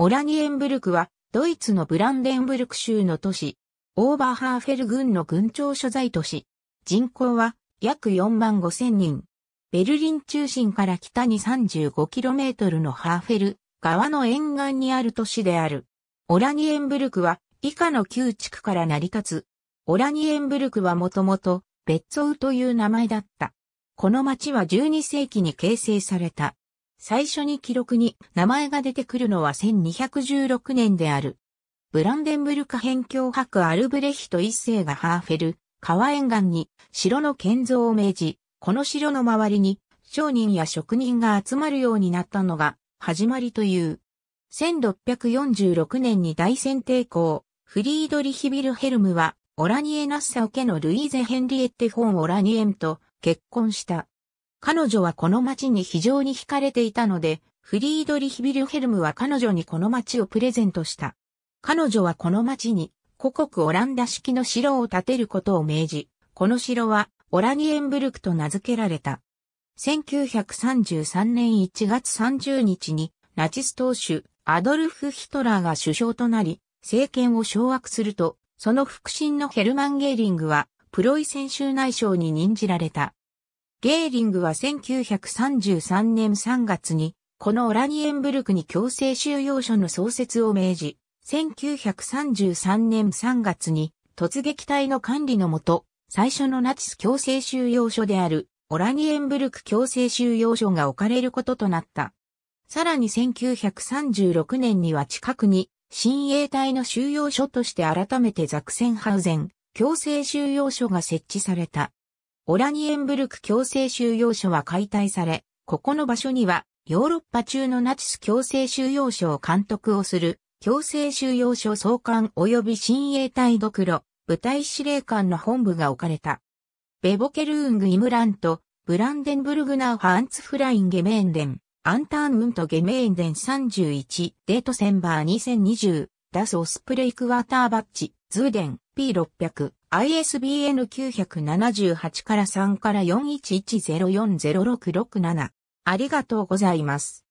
オラニエンブルクは、ドイツのブランデンブルク州の都市、オーバーハーフェル郡の郡庁所在都市。人口は約4万5千人。ベルリン中心から北に 35km のハーフェル川の沿岸にある都市である。オラニエンブルクは以下の旧地区から成り立つ。オラニエンブルクはもともとベッオウという名前だった。この町は12世紀に形成された最初に記録に名前が出てくるのは1216年である。ブランデンブルク辺境博アルブレヒト一世がハーフェル、川沿岸に城の建造を命じ、この城の周りに商人や職人が集まるようになったのが始まりという。1646年に大戦抵抗、フリードリヒ・ビルヘルムは、オラニエ・ナッサオ家のルイーゼ・ヘンリエッテ・フォン・オラニエンと結婚した。彼女はこの街に非常に惹かれていたので、フリードリヒ・ビルヘルムは彼女にこの街をプレゼントした。彼女はこの街に、古国オランダ式の城を建てることを命じ、この城はオラニエンブルクと名付けられた。1933年1月30日にナチス党首アドルフ・ヒトラーが首相となり、政権を掌握すると、その腹心のヘルマン・ゲーリングは、プロイセン州内相に任じられた。ゲーリングは1933年3月に、このオラニエンブルクに強制収容所の創設を命じ、1933年3月に突撃隊の管理のもと、最初のナチス強制収容所であるオラニエンブルク強制収容所が置かれることとなった。さらに1936年には近くに新衛隊の収容所として改めてザクセンハウゼン強制収容所が設置された。オラニエンブルク強制収容所は解体され、ここの場所にはヨーロッパ中のナチス強制収容所を監督をする強制収容所総監及び親衛隊ドクロ部隊司令官の本部が置かれた。ベボケルーング・イムラント、ブランデンブルグナー・ハンツ・フライン・ゲメーンデン、アンターン・ウント・ゲメーンデン31、デートセンバー2020、ダス・オスプレイク・ワーターバッチ、ズーデン、p 6 0 0 ISBN 978から3から4 1 1 0 4 0 6 6 7ありがとうございます。